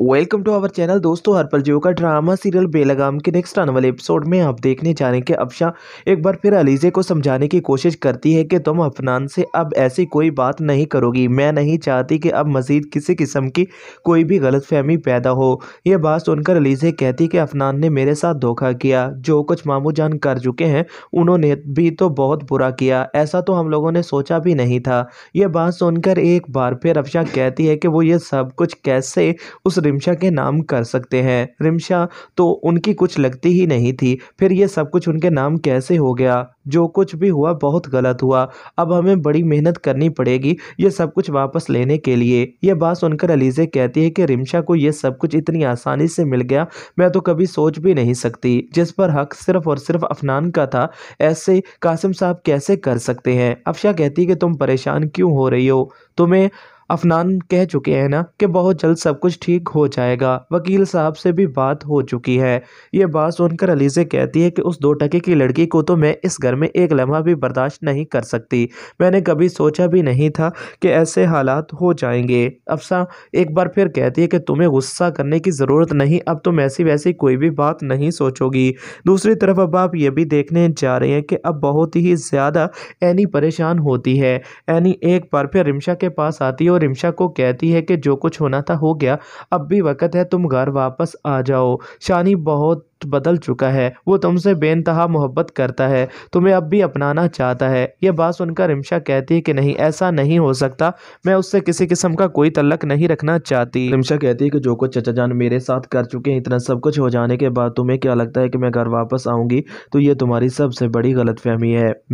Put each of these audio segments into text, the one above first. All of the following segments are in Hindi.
वेलकम टू आवर चैनल दोस्तों हरपल जियो का ड्रामा सीरियल बेलगाम के नेक्स्ट आने वाले एपिसोड में आप देखने जा रहे हैं कि अफशा एक बार फिर अलीजे को समझाने की कोशिश करती है कि तुम अफनान से अब ऐसी कोई बात नहीं करोगी मैं नहीं चाहती कि अब मजीद किसी किस्म की कोई भी गलतफहमी पैदा हो यह बात सुनकर अलीजे कहती कि अफनान ने मेरे साथ धोखा किया जो कुछ मामू जान कर चुके हैं उन्होंने भी तो बहुत बुरा किया ऐसा तो हम लोगों ने सोचा भी नहीं था यह बात सुनकर एक बार फिर अफशा कहती है कि वो ये सब कुछ कैसे उस रिमशा के नाम कर सकते हैं रिमशा तो उनकी कुछ लगती ही नहीं थी फिर ये सब कुछ उनके नाम कैसे हो गया जो कुछ भी हुआ बहुत गलत हुआ अब हमें बड़ी मेहनत करनी पड़ेगी ये सब कुछ वापस लेने के लिए यह बात सुनकर अलीजे कहती है कि रिमशा को यह सब कुछ इतनी आसानी से मिल गया मैं तो कभी सोच भी नहीं सकती जिस पर हक सिर्फ और सिर्फ अफनान का था ऐसे कासिम साहब कैसे कर सकते हैं अफशा कहती है कि तुम परेशान क्यों हो रही हो तुम्हें अफनान कह चुके हैं ना कि बहुत जल्द सब कुछ ठीक हो जाएगा वकील साहब से भी बात हो चुकी है ये बात सुनकर अलीज़े कहती है कि उस दो टके की लड़की को तो मैं इस घर में एक लम्हा भी बर्दाश्त नहीं कर सकती मैंने कभी सोचा भी नहीं था कि ऐसे हालात हो जाएंगे अफसा एक बार फिर कहती है कि तुम्हें गुस्सा करने की ज़रूरत नहीं अब तुम ऐसी वैसी कोई भी बात नहीं सोचोगी दूसरी तरफ अब आप ये भी देखने जा रहे हैं कि अब बहुत ही ज़्यादा एनी परेशान होती है एनी एक बार फिर रिमशा के पास आती है और रिमशा को कहती है कि जो कुछ होना था हो गया अब भी वक़्त है तुम घर वापस आ जाओ शानी बहुत बदल चुका है वो तुमसे बेनतहा मोहब्बत करता है तुम्हें अब भी अपनाना चाहता है यह बात सुनकर रिमशा कहती है कि नहीं ऐसा नहीं हो सकता मैं उससे किसी किस्म का कोई तलक नहीं रखना चाहती रिमशा कहती है कि जो कुछ चचा जान मेरे साथ कर चुके हैं इतना सब कुछ हो जाने के बाद तुम्हें क्या लगता है कि मैं घर वापस आऊँगी तो ये तुम्हारी सबसे बड़ी गलत है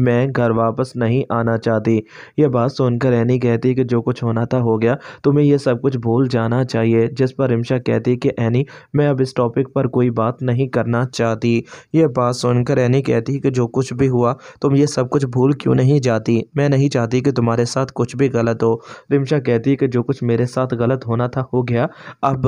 मैं घर वापस नहीं आना चाहती यह बात सुनकर एनी कहती है कि जो कुछ होना था हो गया तुम्हें यह सब कुछ भूल जाना चाहिए जिस पर रिमशा कहती है कि एनी मैं अब इस टॉपिक पर कोई बात नहीं करना चाहती यह बात सुनकर एनी कहती कि जो कुछ भी हुआ तुम ये सब कुछ भूल क्यों नहीं जाती मैं नहीं चाहती कि तुम्हारे साथ कुछ भी गलत हो रिमशा कहती कि जो कुछ मेरे साथ गलत होना था हो गया अब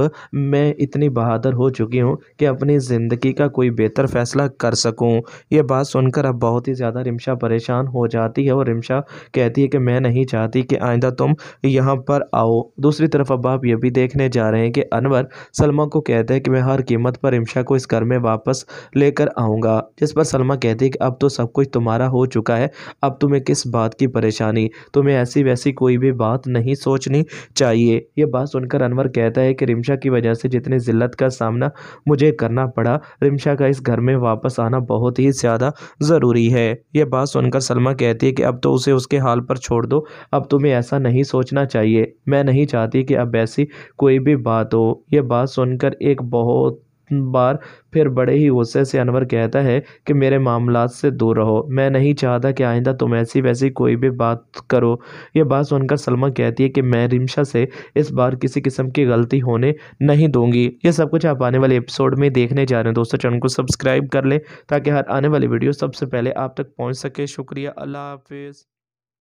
मैं इतनी बहादुर हो चुकी हूँ कि अपनी ज़िंदगी का कोई बेहतर फैसला कर सकूँ यह बात सुनकर अब बहुत ही ज़्यादा रिमशा परेशान हो जाती है और रिमशा कहती है कि मैं नहीं चाहती कि आइंदा तुम यहाँ पर आओ दूसरी तरफ अब आप ये भी देखने जा रहे हैं कि अनवर सलमा को कहते हैं कि मैं हर कीमत पर रिमशा को इस घर में मैं वापस लेकर आऊँगा जिस पर सलमा कहती है कि अब तो सब कुछ तुम्हारा हो चुका है अब तुम्हें किस बात की परेशानी तुम्हें ऐसी वैसी कोई भी बात नहीं सोचनी चाहिए यह बात सुनकर अनवर कहता है कि रिमशा की वजह से जितनी जिल्लत का सामना मुझे करना पड़ा रिमशा का इस घर में वापस आना बहुत ही ज़्यादा ज़रूरी है यह बात सुनकर सलमा कहती है कि अब तो उसे उसके हाल पर छोड़ दो अब तुम्हें ऐसा नहीं सोचना चाहिए मैं नहीं चाहती कि अब ऐसी कोई भी बात हो यह बात सुनकर एक बहुत बार फिर बड़े ही गुस्से से अनवर कहता है कि मेरे मामला से दूर रहो मैं नहीं चाहता कि आइंदा तुम ऐसी वैसी कोई भी बात करो यह बात सुनकर सलमा कहती है कि मैं रिमशा से इस बार किसी किस्म की गलती होने नहीं दूंगी यह सब कुछ आप आने वाले एपिसोड में देखने जा रहे हैं दोस्तों चैनल को सब्सक्राइब कर लें ताकि हर आने वाली वीडियो सबसे पहले आप तक पहुँच सके शुक्रिया अल्लाह हाफिज़